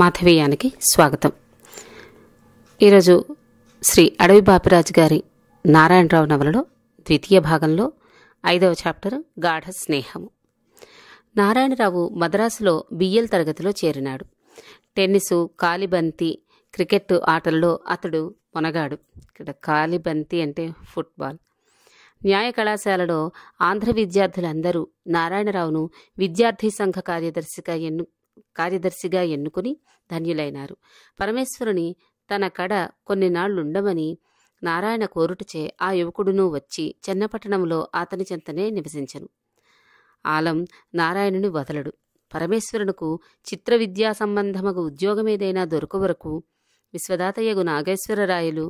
మాధవీయానికి స్వాగతం ఈరోజు శ్రీ అడవి బాపిరాజు గారి నారాయణరావు నవలలో ద్వితీయ భాగంలో ఐదవ చాప్టర్ గాఢ స్నేహము నారాయణరావు మద్రాసులో బిఎల్ తరగతిలో చేరినాడు టెన్నిసు కాలిబంతి క్రికెట్ ఆటల్లో అతడు మొనగాడు ఇక్కడ కాలిబంతి అంటే ఫుట్బాల్ న్యాయ కళాశాలలో ఆంధ్ర విద్యార్థులందరూ నారాయణరావును విద్యార్థి సంఘ కార్యదర్శిగా ఎన్ను కార్యదర్శిగా ఎన్నుకుని ధన్యులైనారు పరమేశ్వరుని తన కడ కొన్ని నాళ్లుండమని నారాయణ కోరుటచే ఆ యువకుడును వచ్చి చెన్నపట్టణంలో అతని చెంతనే నివసించను ఆలం నారాయణుని వదలడు పరమేశ్వరునకు చిత్ర విద్యా సంబంధమగు ఉద్యోగమేదైనా దొరకవరకు వరకు విశ్వదాతయ్యగు నాగేశ్వరరాయలు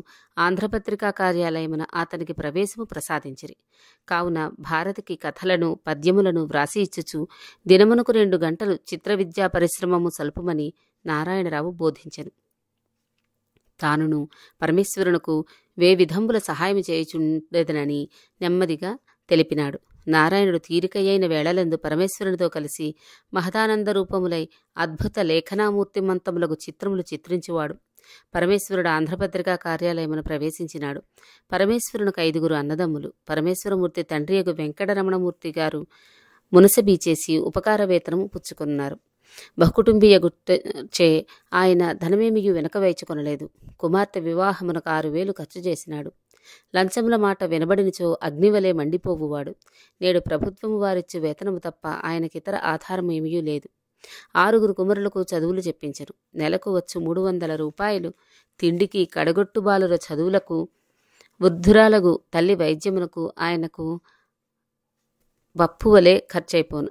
ఆంధ్రపత్రికా కార్యాలయమున అతనికి ప్రవేశము ప్రసాదించిరి కావున భారతికి కథలను పద్యములను వ్రాసి ఇచ్చుచు దినమునకు రెండు గంటలు చిత్ర విద్యా పరిశ్రమము సలుపుమని నారాయణరావు బోధించెను తానును పరమేశ్వరునకు వే విధంబుల సహాయం చేయుచుండదనని నెమ్మదిగా తెలిపినాడు నారాయణుడు తీరికయ్యైన వేళలందు పరమేశ్వరునితో కలిసి మహదానంద రూపములై అద్భుత లేఖనామూర్తిమంతములకు చిత్రములు చిత్రించువాడు పరమేశ్వరుడు ఆంధ్రపత్రికా కార్యాలయమును ప్రవేశించినాడు పరమేశ్వరునికి ఐదుగురు అన్నదమ్ములు పరమేశ్వరమూర్తి తండ్రి యొక్క వెంకటరమణమూర్తి గారు మునసబీచేసి ఉపకార వేతనము పుచ్చుకున్నారు బహుకుటుంబీయ గుట్ట చే ఆయన ధనమేమియు వేచుకొనలేదు కుమార్తె వివాహమునకు ఆరు వేలు ఖర్చు చేసినాడు లంచముల మాట వినబడినచో అగ్నివలే మండిపోవువాడు నేడు ప్రభుత్వము వారిచ్చు వేతనము తప్ప ఆయనకితర ఆధారమేమీ లేదు ఆరుగురు కుమరులకు చదువులు చెప్పించరు నెలకు వచ్చు మూడు వందల రూపాయలు తిండికి కడగొట్టు బాలుర చదువులకు వృద్ధురాలకు తల్లి వైద్యమునకు ఆయనకు పప్పువలే ఖర్చైపోను ఖర్చయిపోను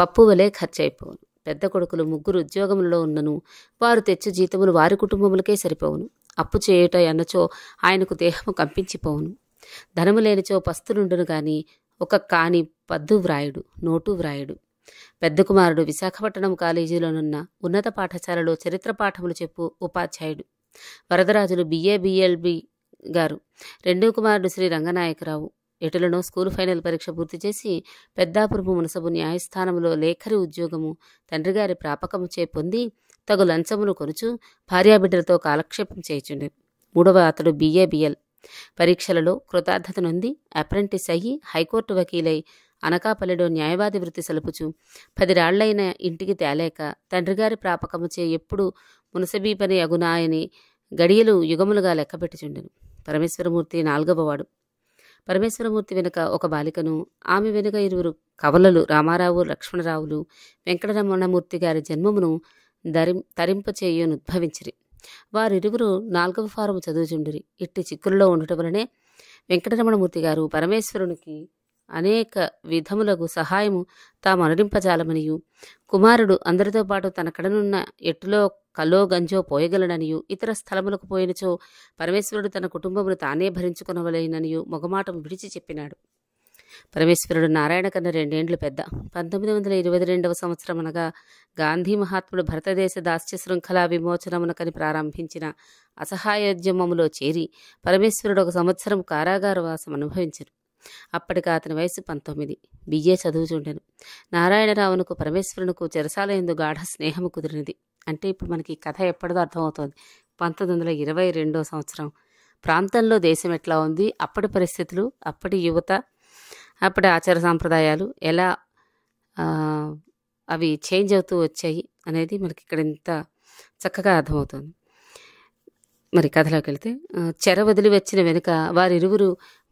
పప్పు వలె పెద్ద కొడుకులు ముగ్గురు ఉద్యోగంలో ఉన్నను వారు తెచ్చు జీతములు వారి కుటుంబములకే సరిపోవును అప్పు చేయుట అన్నచో ఆయనకు దేహము కంపించిపోవును ధనము లేనిచో పస్తులుండును గాని ఒక కాని పద్దు వ్రాయుడు నోటు వ్రాయుడు పెద్ద కుమారుడు విశాఖపట్నం కాలేజీలోనున్న ఉన్నత పాఠశాలలో చరిత్ర పాఠములు చెప్పు ఉపాధ్యాయుడు వరదరాజులు బిఏ బిఎల్బి గారు రెండో కుమారుడు శ్రీ రంగనాయకరావు ఎటులను స్కూల్ ఫైనల్ పరీక్ష పూర్తి చేసి పెద్దాపురపు మునసబు న్యాయస్థానంలో లేఖరి ఉద్యోగము తండ్రిగారి చే పొంది తగు లంచమును కొనుచు భార్యాబిడ్డలతో కాలక్షేపం చేయుచుండే మూడవ అతడు బిఏబిఎల్ పరీక్షలలో కృతార్థత అప్రెంటిస్ అయ్యి హైకోర్టు వకీలై అనకాపల్లిలో న్యాయవాది వృత్తి సలుపుచు పదిరాళ్లైన ఇంటికి తేలేక తండ్రిగారి ప్రాపకముచే ఎప్పుడు మునసబీపని అగునాయని గడియలు యుగములుగా లెక్కపెట్టుచుండెను పరమేశ్వరమూర్తి నాలుగవవాడు పరమేశ్వరమూర్తి వెనుక ఒక బాలికను ఆమె వెనుక ఇరువురు కవలలు రామారావు లక్ష్మణరావులు వెంకటరమణమూర్తి గారి జన్మమును దరిం ఉద్భవించిరి వారిరువురు నాలుగవ ఫారం చదువుచుండిరి ఇట్టి చిక్కులలో ఉండటం వలనే వెంకటరమణమూర్తి గారు పరమేశ్వరునికి అనేక విధములకు సహాయము తాము అనురింపజాలమనియు కుమారుడు అందరితో పాటు తన కడనున్న ఎట్టులో కలో గంజో పోయగలడనియు ఇతర స్థలములకు పోయినచో పరమేశ్వరుడు తన కుటుంబమును తానే భరించుకునవలేననియు మొగమాటం విడిచి చెప్పినాడు పరమేశ్వరుడు నారాయణ కన్నా రెండేండ్లు పెద్ద పంతొమ్మిది వందల ఇరవై రెండవ సంవత్సరం అనగా గాంధీ మహాత్ముడు భరతదేశ దాస్య శృంఖలా విమోచనమునకని ప్రారంభించిన అసహాయోద్యమములో చేరి పరమేశ్వరుడు ఒక సంవత్సరం కారాగారవాసం అనుభవించరు అప్పటికి అతని వయసు పంతొమ్మిది బిఏ చదువుచుండెను నారాయణరావునకు పరమేశ్వరునకు చెరసాల ఎందు గాఢ స్నేహము కుదిరినది అంటే ఇప్పుడు మనకి కథ ఎప్పటిదో అర్థమవుతోంది పంతొమ్మిది వందల ఇరవై రెండో సంవత్సరం ప్రాంతంలో దేశం ఎట్లా ఉంది అప్పటి పరిస్థితులు అప్పటి యువత అప్పటి ఆచార సాంప్రదాయాలు ఎలా అవి చేంజ్ అవుతూ వచ్చాయి అనేది మనకి ఇక్కడ ఇంత చక్కగా అర్థమవుతుంది మరి కథలోకి వెళితే చెర వదిలి వచ్చిన వెనుక వారిరువురు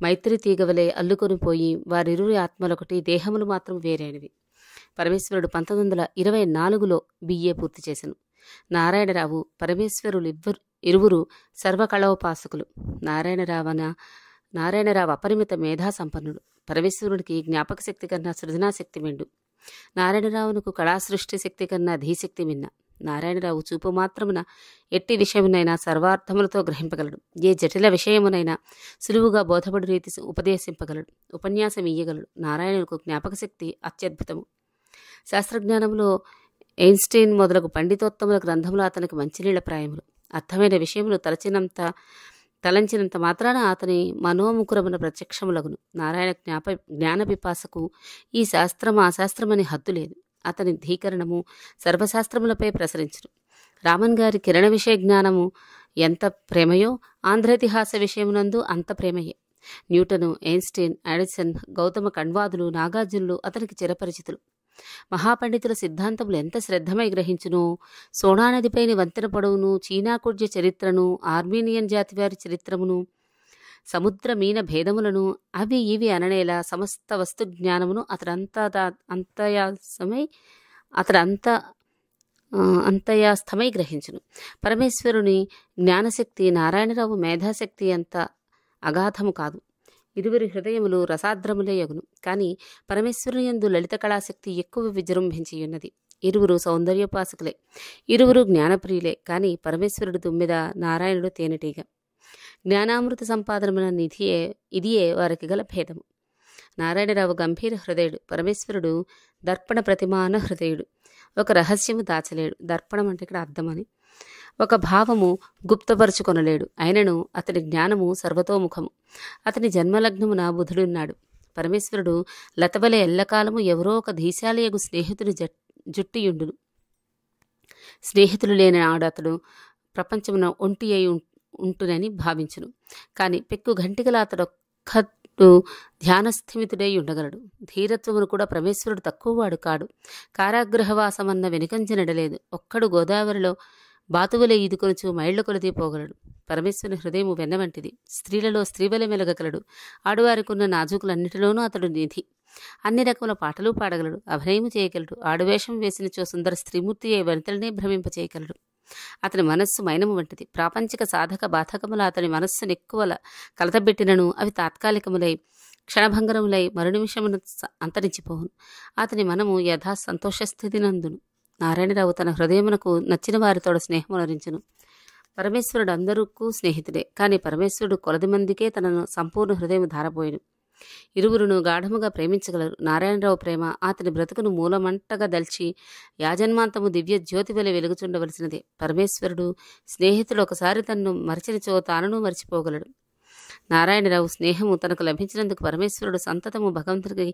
మైత్రి తీగవలే అల్లుకొని పోయి వారిరువురి ఆత్మలొకటి దేహములు మాత్రం వేరైనవి పరమేశ్వరుడు పంతొమ్మిది వందల ఇరవై నాలుగులో బిఏ పూర్తి చేశాను నారాయణరావు పరమేశ్వరులు ఇవ్వరు ఇరువురు సర్వకళోపాసకులు నారాయణరావన నారాయణరావు అపరిమిత మేధా సంపన్నుడు పరమేశ్వరుడికి జ్ఞాపక శక్తి కన్నా సృజనాశక్తి మిండు నారాయణరావునకు కళా సృష్టి శక్తి కన్నా ధీశక్తి మిన్నా నారాయణరావు చూపు మాత్రమున ఎట్టి విషయమునైనా సర్వార్థములతో గ్రహింపగలడు ఏ జటిల విషయమునైనా సులువుగా బోధపడు రీతి ఉపదేశింపగలడు ఉపన్యాసం ఇయ్యగలడు నారాయణులకు జ్ఞాపక శక్తి అత్యద్భుతము శాస్త్రజ్ఞానంలో ఎయిన్స్టైన్ మొదలగు పండితోత్తముల గ్రంథములు అతనికి మంచినీళ్ల ప్రాయములు అర్థమైన విషయములు తలచినంత తలంచినంత మాత్రాన అతని మనోముకురమున ప్రత్యక్షములగును నారాయణ జ్ఞాప జ్ఞాన పిపాసకు ఈ శాస్త్రం ఆ శాస్త్రమని హద్దు లేదు అతని ధీకరణము సర్వశాస్త్రములపై ప్రసరించును రామన్ గారి కిరణ విషయ జ్ఞానము ఎంత ప్రేమయో ఆంధ్రతిహాస విషయమునందు అంత ప్రేమయే న్యూటను ఎయిన్స్టీన్ అడిసన్ గౌతమ కణ్వాదులు నాగార్జునులు అతనికి చిరపరిచితులు మహాపండితుల సిద్ధాంతములు ఎంత శ్రద్ధమై గ్రహించును సోనానదిపైని వంతెన పొడవును చీనా కుడ్య చరిత్రను ఆర్మీనియన్ జాతివారి చరిత్రమును సముద్రమీన భేదములను అవి ఇవి అననేలా సమస్త వస్తు జ్ఞానమును అతడంతా అంతయాసమై అతడంత అంతయాస్థమై గ్రహించును పరమేశ్వరుని జ్ఞానశక్తి నారాయణరావు మేధాశక్తి అంత అగాధము కాదు ఇరువురి హృదయములు రసాద్రములే యగును కానీ పరమేశ్వరుని యందు లలిత కళాశక్తి ఎక్కువ విజృంభించి ఉన్నది ఇరువురు సౌందర్యోపాసకులే ఇరువురు జ్ఞానప్రియులే కానీ పరమేశ్వరుడు దుమ్మిద నారాయణుడు తేనెటీగ జ్ఞానామృత సంపాదనమున నిధియే ఇదియే వారికి గల భేదము నారాయణరావు గంభీర హృదయుడు పరమేశ్వరుడు దర్పణ ప్రతిమాన హృదయుడు ఒక రహస్యము దాచలేడు దర్పణం అంటే ఇక్కడ అర్థమని ఒక భావము గుప్తపరుచుకొనలేడు అయినను అతని జ్ఞానము సర్వతోముఖము అతని జన్మలగ్నమున బుధుడున్నాడు పరమేశ్వరుడు లతవలె ఎల్లకాలము ఎవరో ఒక దీశాలయగు స్నేహితుడు జట్ జుట్టియుండును స్నేహితులు లేని ఆడతడు ప్రపంచమున ఒంటి అయి ఉంటునని భావించును కానీ పెక్కు గంటికల అతడు ఒక్క ధ్యానస్థిమితుడై ఉండగలడు ధీరత్వమును కూడా పరమేశ్వరుడు తక్కువవాడు కాడు వెనుకంజ నడలేదు ఒక్కడు గోదావరిలో బాతువులే ఈదుకొనుచు మైళ్ళ కొలది పోగలడు పరమేశ్వరుని హృదయం వెన్న వంటిది స్త్రీలలో స్త్రీవలె మెలగగలడు ఆడువారికున్న నాజుకులన్నిటిలోనూ అతడు నిధి అన్ని రకముల పాటలు పాడగలడు అభినయము చేయగలడు ఆడువేషం వేసినచో సుందర స్త్రీమూర్తి వనితలనే భ్రమింపచేయగలడు అతని మనస్సు మైనము వంటిది ప్రాపంచిక సాధక బాధకముల అతని మనస్సును ఎక్కువ కలతబెట్టినను అవి తాత్కాలికములై క్షణభంగరములై మరునిమిషమున అంతరించిపోవును అతని మనము యథా సంతోష స్థితి నందును నారాయణరావు తన హృదయమునకు నచ్చిన వారితో స్నేహమునరించును పరమేశ్వరుడు అందరూ స్నేహితుడే కానీ పరమేశ్వరుడు కొలది మందికే తనను సంపూర్ణ హృదయం ధారపోయాడు ఇరువురును గాఢముగా ప్రేమించగలరు నారాయణరావు ప్రేమ అతని బ్రతుకును మూలమంటగా దల్చి యాజన్మాంతము దివ్య జ్యోతి వలె వెలుగుచుండవలసినదే పరమేశ్వరుడు స్నేహితుడు ఒకసారి తన్ను మరచినచో తానను మరిచిపోగలడు నారాయణరావు స్నేహము తనకు లభించినందుకు పరమేశ్వరుడు సంతతము భగవంతుడికి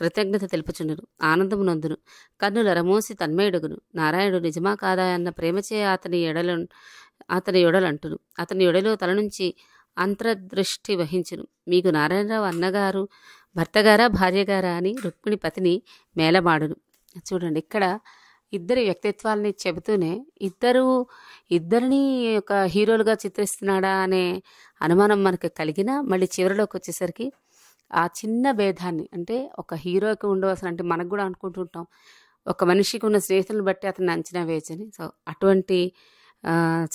కృతజ్ఞత తెలుపుచుండును ఆనందము నందును కన్నుల రమోసి తన్మయుడుగును నారాయణుడు నిజమా కాదా అన్న ప్రేమచే అతని ఎడలను అతని ఎడలంటును అతని ఎడలో తల నుంచి అంతర్దృష్టి వహించును మీకు నారాయణరావు అన్నగారు భర్తగారా భార్యగారా అని రుక్మిణి పతిని మేలమాడును చూడండి ఇక్కడ ఇద్దరి వ్యక్తిత్వాలని చెబుతూనే ఇద్దరు ఇద్దరిని ఒక హీరోలుగా చిత్రిస్తున్నాడా అనే అనుమానం మనకు కలిగినా మళ్ళీ చివరిలోకి వచ్చేసరికి ఆ చిన్న భేదాన్ని అంటే ఒక హీరోకి ఉండవలసిన అంటే మనకు కూడా అనుకుంటుంటాం ఒక మనిషికి ఉన్న స్నేహితులను బట్టి అతన్ని అంచనా వేయచ్చని సో అటువంటి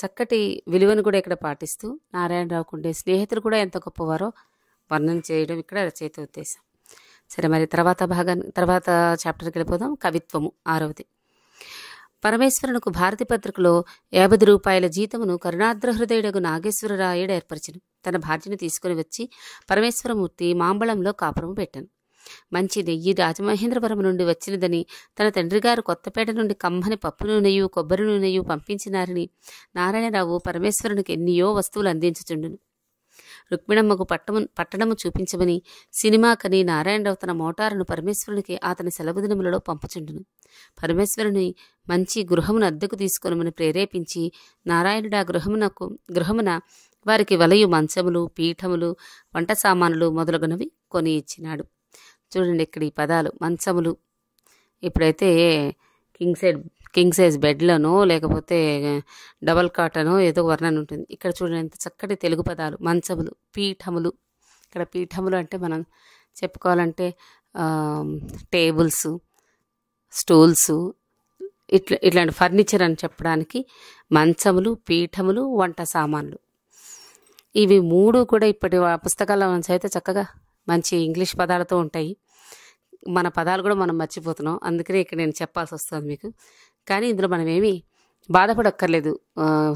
చక్కటి విలువను కూడా ఇక్కడ పాటిస్తూ నారాయణరావు కుండే స్నేహితులు కూడా ఎంత గొప్పవారో వర్ణన చేయడం ఇక్కడ రచయిత ఉద్దేశం సరే మరి తర్వాత భాగం తర్వాత చాప్టర్కి వెళ్ళిపోదాం కవిత్వము ఆరవది పరమేశ్వరునకు భారతి పత్రికలో యాభై రూపాయల జీతమును కరుణాద్ర నాగేశ్వర నాగేశ్వరరాయుడు ఏర్పరిచను తన భార్యను తీసుకుని వచ్చి పరమేశ్వరమూర్తి మాంబళంలో కాపురము పెట్టాను మంచి నెయ్యి రాజమహేంద్రవరం నుండి వచ్చినదని తన తండ్రిగారు కొత్తపేట నుండి కమ్మని పప్పు నూనెయు కొబ్బరి నూనెయు పంపించినారని నారాయణరావు పరమేశ్వరునికి ఎన్నియో వస్తువులు అందించుచుండును రుక్మిణమ్మకు పట్టము పట్టణము చూపించమని సినిమాకని నారాయణరావు తన మోటారును పరమేశ్వరునికి అతని సెలవు దినములలో పంపుచుండును పరమేశ్వరుని మంచి గృహమును అద్దెకు తీసుకొనమని ప్రేరేపించి నారాయణుడు ఆ గృహమునకు గృహమున వారికి వలయు మంచములు పీఠములు వంట సామానులు మొదలగునవి కొని ఇచ్చినాడు చూడండి ఇక్కడ ఈ పదాలు మంచములు ఇప్పుడైతే కింగ్ సైడ్ కింగ్ సైజ్ బెడ్లను లేకపోతే డబల్ కాటను ఏదో వర్ణన ఉంటుంది ఇక్కడ చూడండి ఎంత చక్కటి తెలుగు పదాలు మంచములు పీఠములు ఇక్కడ పీఠములు అంటే మనం చెప్పుకోవాలంటే టేబుల్స్ స్టూల్స్ ఇట్లా ఇట్లాంటి ఫర్నిచర్ అని చెప్పడానికి మంచములు పీఠములు వంట సామాన్లు ఇవి మూడు కూడా ఇప్పటి పుస్తకాల్లో నుంచి అయితే చక్కగా మంచి ఇంగ్లీష్ పదాలతో ఉంటాయి మన పదాలు కూడా మనం మర్చిపోతున్నాం అందుకనే ఇక్కడ నేను చెప్పాల్సి వస్తుంది మీకు కానీ ఇందులో మనం ఏమి బాధపడక్కర్లేదు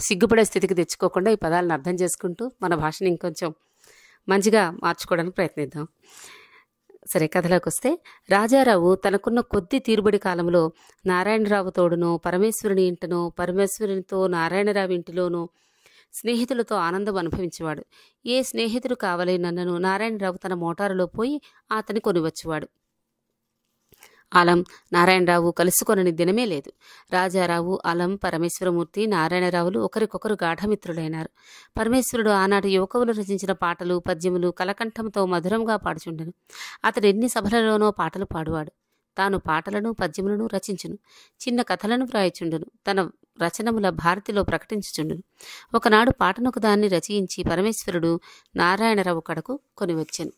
సిగ్గుపడే స్థితికి తెచ్చుకోకుండా ఈ పదాలను అర్థం చేసుకుంటూ మన భాషని ఇంకొంచెం మంచిగా మార్చుకోవడానికి ప్రయత్నిద్దాం సరే కథలోకి వస్తే రాజారావు తనకున్న కొద్ది తీరుబడి కాలంలో నారాయణరావు తోడునో పరమేశ్వరుని ఇంటనో పరమేశ్వరునితో నారాయణరావు ఇంటిలోనో స్నేహితులతో ఆనందం అనుభవించేవాడు ఏ స్నేహితుడు కావాలి నన్నను నారాయణరావు తన మోటారులో పోయి అతని కొనివచ్చేవాడు అలం నారాయణరావు కలుసుకొనని దినమే లేదు రాజారావు అలం పరమేశ్వరమూర్తి నారాయణరావులు ఒకరికొకరు గాఢమిత్రులైనారు పరమేశ్వరుడు ఆనాటి యువకులు రచించిన పాటలు పద్యములు కలకంఠంతో మధురంగా పాడుచుండెను అతడు ఎన్ని సభలలోనో పాటలు పాడువాడు తాను పాటలను పద్యములను రచించును చిన్న కథలను వ్రాయచుండును తన రచనముల భారతిలో ప్రకటించుచుండును ఒకనాడు పాటనొక దాన్ని రచయించి పరమేశ్వరుడు నారాయణరావు కడకు కొనివచ్చాను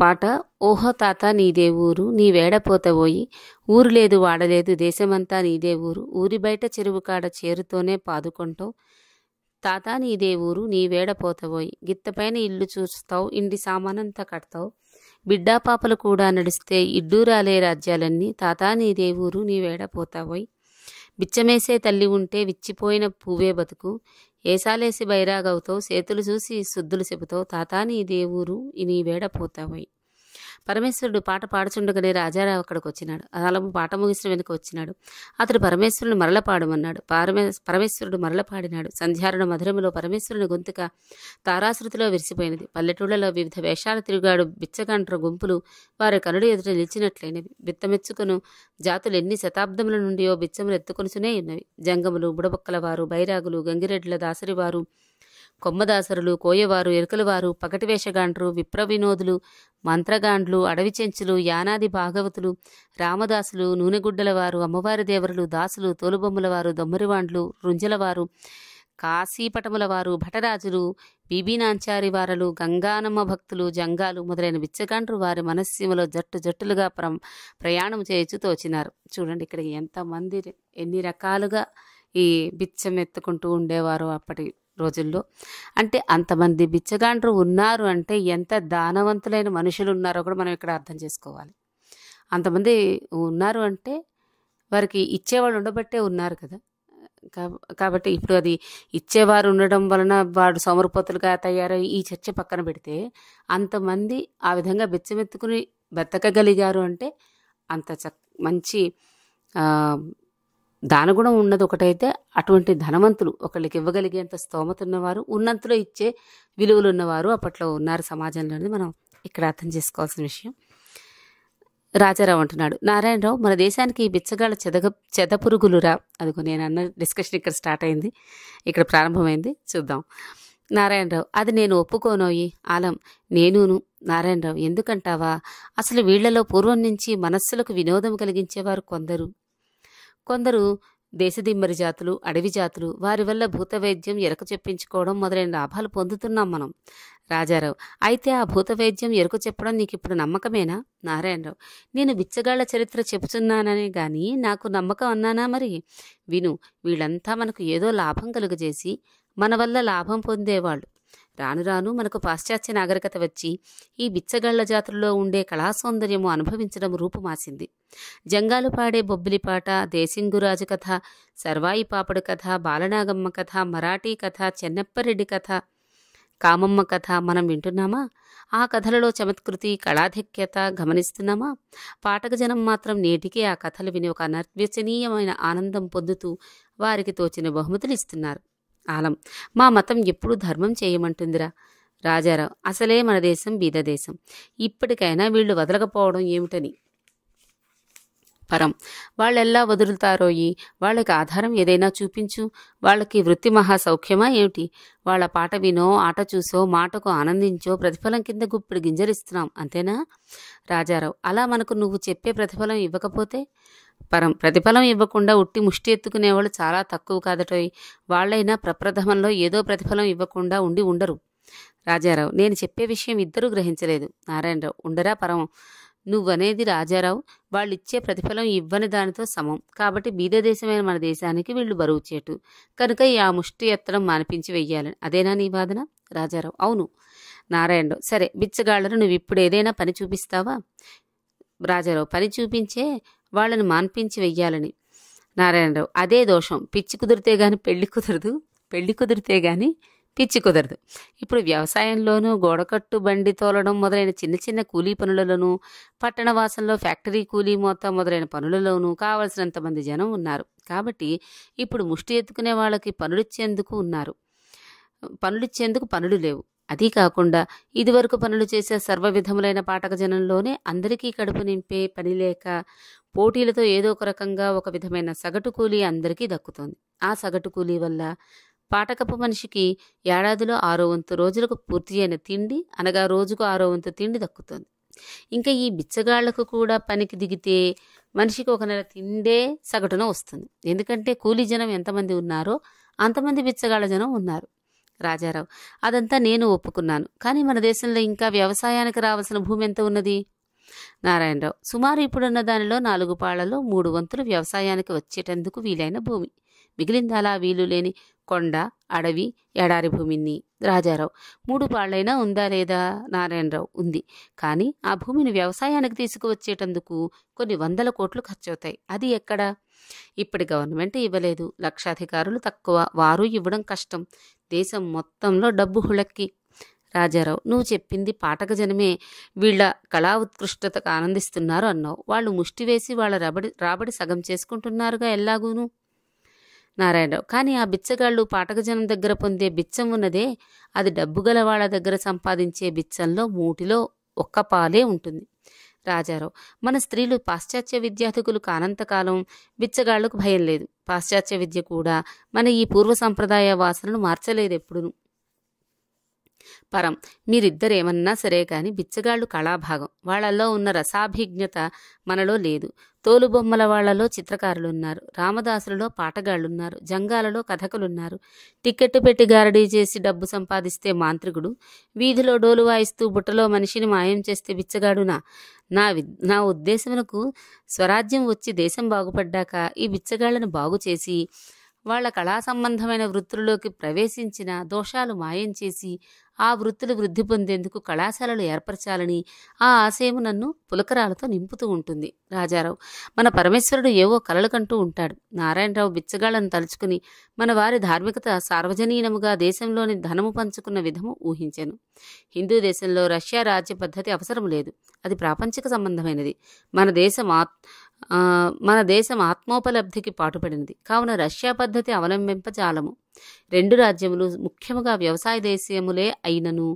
పాట ఓహో తాత నీదే ఊరు నీ పోయి ఊరు లేదు వాడలేదు దేశమంతా నీదే ఊరు ఊరి బయట చెరువు కాడ చేరుతోనే పాదుకుంటావు తాత నీదే ఊరు నీ పోయి గిత్తపైన ఇల్లు చూస్తావు ఇంటి సామానంతా కడతావు బిడ్డా పాపలు కూడా నడిస్తే ఇడ్డూరాలే రాజ్యాలన్నీ తాత నీదే ఊరు నీ నీవేడపోతావోయి బిచ్చమేసే తల్లి ఉంటే విచ్చిపోయిన పువ్వే బతుకు ఏసాలేసి బైరాగవుతో చేతులు చూసి శుద్ధులు చెబుతో తాతా నీ దేవురు ఇనీ పోతావై పరమేశ్వరుడు పాట పాడుచుండగానే రాజారావు అక్కడికి వచ్చినాడు అలా పాట ముగిసిన వెనుక వచ్చినాడు అతడు పరమేశ్వరుని మరల పాడమన్నాడు పరమే పరమేశ్వరుడు మరల పాడినాడు సంధ్యారణ మధురములో పరమేశ్వరుని గొంతుక తారాశృతిలో విరిసిపోయినది పల్లెటూళ్లలో వివిధ వేషాల తిరుగాడు బిచ్చగంట్ర గుంపులు వారి కనుడు ఎదుట నిలిచినట్లయినవి బిత్తమెచ్చుకును జాతులు ఎన్ని శతాబ్దముల నుండియో బిచ్చములు ఎత్తుకొనుచునే ఉన్నవి జంగములు బుడబొక్కల వారు బైరాగులు గంగిరెడ్ల దాసరివారు కొమ్మదాసరులు కోయవారు ఎరుకలవారు పగటివేషగాండ్రు విప్రవినోదులు మంత్రగాండ్లు అడవిచెంచులు యానాది భాగవతులు రామదాసులు నూనెగుడ్డలవారు అమ్మవారి దేవరులు దాసులు తోలుబొమ్మలవారు దొమ్మరివాండ్లు రుంజలవారు కాశీపటముల వారు భటరాజులు బీబీనాంచారి వారలు గంగానమ్మ భక్తులు జంగాలు మొదలైన బిచ్చగాండ్రు వారి మనస్సీమలో జట్టు జట్టులుగా ప్ర ప్రయాణం చేయొచ్చు తోచినారు చూడండి ఇక్కడ ఎంతమంది ఎన్ని రకాలుగా ఈ బిచ్చం ఎత్తుకుంటూ ఉండేవారు అప్పటి రోజుల్లో అంటే అంతమంది బిచ్చగాండ్రు ఉన్నారు అంటే ఎంత దానవంతులైన మనుషులు ఉన్నారో కూడా మనం ఇక్కడ అర్థం చేసుకోవాలి అంతమంది ఉన్నారు అంటే వారికి ఇచ్చేవాళ్ళు ఉండబట్టే ఉన్నారు కదా కాబట్టి ఇప్పుడు అది ఇచ్చేవారు ఉండడం వలన వాడు సమరపోతులుగా తయారై ఈ చర్చ పక్కన పెడితే అంతమంది ఆ విధంగా బెచ్చమెత్తుకుని బ్రతకగలిగారు అంటే అంత చక్ మంచి దానగుణం ఉన్నది ఒకటైతే అటువంటి ధనవంతులు ఒకళ్ళకి ఇవ్వగలిగేంత స్తోమత ఉన్నవారు ఉన్నంతలో ఇచ్చే విలువలు ఉన్నవారు అప్పట్లో ఉన్నారు సమాజంలోని మనం ఇక్కడ అర్థం చేసుకోవాల్సిన విషయం రాజారావు అంటున్నాడు నారాయణరావు మన దేశానికి ఈ బిచ్చగాళ్ళ చెదగ చెద పురుగులురా అదిగో నేను అన్న డిస్కషన్ ఇక్కడ స్టార్ట్ అయింది ఇక్కడ ప్రారంభమైంది చూద్దాం నారాయణరావు అది నేను ఒప్పుకోనోయి ఆలం నేనును నారాయణరావు ఎందుకంటావా అసలు వీళ్లలో పూర్వం నుంచి మనస్సులకు వినోదం కలిగించేవారు కొందరు కొందరు దేశదిమ్మరి జాతులు అడవి జాతులు వారి వల్ల భూతవైద్యం ఎరక చెప్పించుకోవడం మొదలైన లాభాలు పొందుతున్నాం మనం రాజారావు అయితే ఆ భూతవైద్యం ఎరుక చెప్పడం నీకు ఇప్పుడు నమ్మకమేనా నారాయణరావు నేను బిచ్చగాళ్ల చరిత్ర చెబుతున్నాననే గాని నాకు నమ్మకం అన్నానా మరి విను వీళ్ళంతా మనకు ఏదో లాభం కలుగజేసి మన వల్ల లాభం పొందేవాళ్ళు రాను రాను మనకు పాశ్చాత్య నాగరికత వచ్చి ఈ బిచ్చగళ్ల జాతుల్లో ఉండే కళా సౌందర్యము అనుభవించడం రూపుమాసింది జంగాలు పాడే బొబ్బిలి పాట దేశింగురాజు కథ సర్వాయి పాపడు కథ బాలనాగమ్మ కథ మరాఠీ కథ చెన్నప్పరెడ్డి కథ కామమ్మ కథ మనం వింటున్నామా ఆ కథలలో చమత్కృతి కళాధిక్యత గమనిస్తున్నామా పాఠక జనం మాత్రం నేటికి ఆ కథలు విని ఒక అనర్వచనీయమైన ఆనందం పొందుతూ వారికి తోచిన బహుమతులు ఇస్తున్నారు ఆలం మా మతం ఎప్పుడు ధర్మం చేయమంటుందిరా రాజారావు అసలే మన దేశం బీద దేశం ఇప్పటికైనా వీళ్ళు వదలకపోవడం ఏమిటని పరం వాళ్ళెల్లా వదులుతారోయి వాళ్ళకి ఆధారం ఏదైనా చూపించు వాళ్ళకి వృత్తి మహా సౌఖ్యమా ఏమిటి వాళ్ళ పాట వినో ఆట చూసో మాటకు ఆనందించో ప్రతిఫలం కింద గుప్పుడు గింజరిస్తున్నాం అంతేనా రాజారావు అలా మనకు నువ్వు చెప్పే ప్రతిఫలం ఇవ్వకపోతే పరం ప్రతిఫలం ఇవ్వకుండా ఉట్టి ముష్టి ఎత్తుకునేవాళ్ళు చాలా తక్కువ కాదటోయ్ వాళ్లైనా ప్రప్రథమంలో ఏదో ప్రతిఫలం ఇవ్వకుండా ఉండి ఉండరు రాజారావు నేను చెప్పే విషయం ఇద్దరూ గ్రహించలేదు నారాయణరావు ఉండరా పరం నువ్వనేది రాజారావు వాళ్ళు ఇచ్చే ప్రతిఫలం ఇవ్వని దానితో సమం కాబట్టి బీద దేశమైన మన దేశానికి వీళ్ళు బరువు చేటు కనుక ఈ ఆ ముష్టి ఎత్తడం మానిపించి వెయ్యాలని అదేనా నీ వాదన రాజారావు అవును నారాయణరావు సరే బిచ్చగాళ్ళను నువ్వు ఇప్పుడు ఏదైనా పని చూపిస్తావా రాజారావు పని చూపించే వాళ్ళని మాన్పించి వెయ్యాలని నారాయణరావు అదే దోషం పిచ్చి కుదిరితే గాని పెళ్లి కుదరదు పెళ్లి కుదిరితే గాని పిచ్చి కుదరదు ఇప్పుడు వ్యవసాయంలోనూ గోడకట్టు బండి తోలడం మొదలైన చిన్న చిన్న కూలీ పనులలోనూ పట్టణవాసంలో ఫ్యాక్టరీ కూలీ మొత్తం మొదలైన పనులలోనూ కావలసినంత మంది జనం ఉన్నారు కాబట్టి ఇప్పుడు ముష్టి ఎత్తుకునే వాళ్ళకి పనులిచ్చేందుకు ఉన్నారు పనులిచ్చేందుకు పనులు లేవు అదీ కాకుండా ఇదివరకు పనులు చేసే సర్వవిధములైన పాఠక జనంలోనే అందరికీ కడుపు నింపే పని లేక పోటీలతో ఏదో ఒక రకంగా ఒక విధమైన సగటు కూలీ అందరికీ దక్కుతోంది ఆ సగటు కూలీ వల్ల పాటకపు మనిషికి ఏడాదిలో ఆరో వంతు రోజులకు పూర్తి అయిన తిండి అనగా రోజుకు ఆరో వంతు తిండి దక్కుతోంది ఇంకా ఈ బిచ్చగాళ్లకు కూడా పనికి దిగితే మనిషికి ఒక నెల తిండే సగటున వస్తుంది ఎందుకంటే కూలీ జనం ఎంతమంది ఉన్నారో అంతమంది బిచ్చగాళ్ళ జనం ఉన్నారు రాజారావు అదంతా నేను ఒప్పుకున్నాను కానీ మన దేశంలో ఇంకా వ్యవసాయానికి రావాల్సిన భూమి ఎంత ఉన్నది నారాయణరావు సుమారు ఇప్పుడున్న దానిలో నాలుగు పాళ్లలో మూడు వంతులు వ్యవసాయానికి వచ్చేటందుకు వీలైన భూమి మిగిలిందలా వీలు లేని కొండ అడవి ఎడారి భూమిని రాజారావు మూడు పాళ్ళైనా ఉందా లేదా నారాయణరావు ఉంది కానీ ఆ భూమిని వ్యవసాయానికి తీసుకువచ్చేటందుకు కొన్ని వందల కోట్లు ఖర్చవుతాయి అది ఎక్కడ ఇప్పటి గవర్నమెంట్ ఇవ్వలేదు లక్షాధికారులు తక్కువ వారు ఇవ్వడం కష్టం దేశం మొత్తంలో డబ్బు హుళక్కి రాజారావు నువ్వు చెప్పింది పాటక జనమే వీళ్ళ కళా ఉత్కృష్టతకు ఆనందిస్తున్నారు అన్నావు వాళ్ళు ముష్టి వేసి వాళ్ళ రాబడి రాబడి సగం చేసుకుంటున్నారుగా ఎల్లాగూను నారాయణరావు కానీ ఆ బిచ్చగాళ్ళు పాటకజనం దగ్గర పొందే బిచ్చం ఉన్నదే అది డబ్బు గల వాళ్ళ దగ్గర సంపాదించే బిచ్చంలో మూటిలో ఒక్క పాలే ఉంటుంది రాజారావు మన స్త్రీలు పాశ్చాత్య విద్యార్థికులు కానంతకాలం బిచ్చగాళ్లకు భయం లేదు పాశ్చాత్య విద్య కూడా మన ఈ పూర్వ సంప్రదాయ వాసనను మార్చలేదు ఎప్పుడునూ పరం మీరిద్దరేమన్నా సరే కాని బిచ్చగాళ్ళు కళాభాగం వాళ్లలో ఉన్న రసాభిజ్ఞత మనలో లేదు తోలుబొమ్మల వాళ్లలో చిత్రకారులున్నారు రామదాసులలో పాటగాళ్లున్నారు జంగాలలో కథకులున్నారు టిక్కెట్టు పెట్టి గారడీ చేసి డబ్బు సంపాదిస్తే మాంత్రికుడు వీధిలో డోలు వాయిస్తూ బుట్టలో మనిషిని మాయం చేస్తే బిచ్చగాడునా నా నా ఉద్దేశమునకు స్వరాజ్యం వచ్చి దేశం బాగుపడ్డాక ఈ బిచ్చగాళ్లను బాగు చేసి వాళ్ల కళా సంబంధమైన వృత్తుల్లోకి ప్రవేశించిన దోషాలు మాయం చేసి ఆ వృత్తులు వృద్ధి పొందేందుకు కళాశాలలు ఏర్పరచాలని ఆ ఆశయము నన్ను పులకరాలతో నింపుతూ ఉంటుంది రాజారావు మన పరమేశ్వరుడు ఏవో కలలు కంటూ ఉంటాడు నారాయణరావు బిచ్చగాళ్ళను తలుచుకుని మన వారి ధార్మికత సార్వజనీయముగా దేశంలోని ధనము పంచుకున్న విధము ఊహించాను హిందూ దేశంలో రష్యా రాజ్య పద్ధతి అవసరం లేదు అది ప్రాపంచిక సంబంధమైనది మన దేశం మన దేశం ఆత్మోపలబ్ధికి పాటుపడింది కావున రష్యా పద్ధతి అవలంబింపజాలము రెండు రాజ్యములు ముఖ్యముగా వ్యవసాయ దేశీయములే అయినను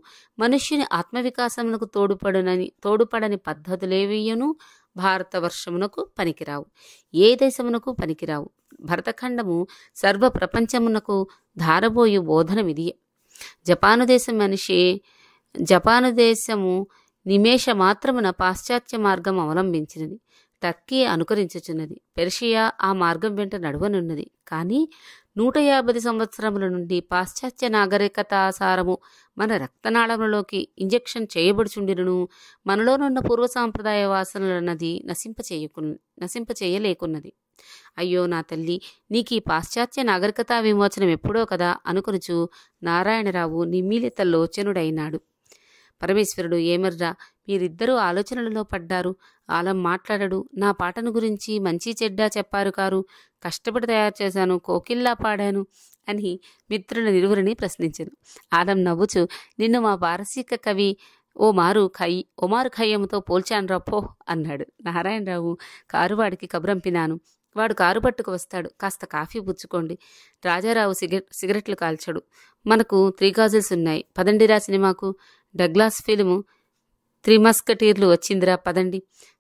మనుష్యుని ఆత్మవికాసమునకు తోడుపడనని తోడుపడని భారత భారతవర్షమునకు పనికిరావు ఏ దేశమునకు పనికిరావు భరతఖండము సర్వ ప్రపంచమునకు ధారబోయు విధి జపాను దేశం మనిషి జపాను దేశము నిమేష మాత్రమున పాశ్చాత్య మార్గం అవలంబించినది టర్కీ అనుకరించుచున్నది పెర్షియా ఆ మార్గం వెంట నడువనున్నది కానీ నూట యాభై సంవత్సరముల నుండి పాశ్చాత్య సారము మన రక్తనాళములోకి ఇంజెక్షన్ చేయబడుచుండినను మనలోనున్న పూర్వ సాంప్రదాయ వాసనలన్నది నశింపచేయకు నశింపచేయలేకున్నది అయ్యో నా తల్లి నీకు ఈ పాశ్చాత్య నాగరికతా విమోచనం ఎప్పుడో కదా అనుకునుచు నారాయణరావు నిమ్మీలిత లోచనుడైనాడు పరమేశ్వరుడు ఏమర్రా మీరిద్దరూ ఆలోచనలలో పడ్డారు ఆలం మాట్లాడడు నా పాటను గురించి మంచి చెడ్డా చెప్పారు కారు కష్టపడి తయారు చేశాను కోకిల్లా పాడాను అని మిత్రుల నిలువురిని ప్రశ్నించాను ఆలం నవ్వుచు నిన్ను మా పారసీక కవి ఓ మారు ఖై ఓమారు ఖయ్యంతో పోల్చాను రప్పో అన్నాడు నారాయణరావు కారువాడికి కబురంపినాను వాడు కారు పట్టుకు వస్తాడు కాస్త కాఫీ పుచ్చుకోండి రాజారావు సిగరెట్ సిగరెట్లు కాల్చాడు మనకు త్రీ గాజుల్స్ ఉన్నాయి పదండిరా సినిమాకు డగ్లాస్ ఫిలిము త్రిమస్కటీర్లు వచ్చిందిరా పదండి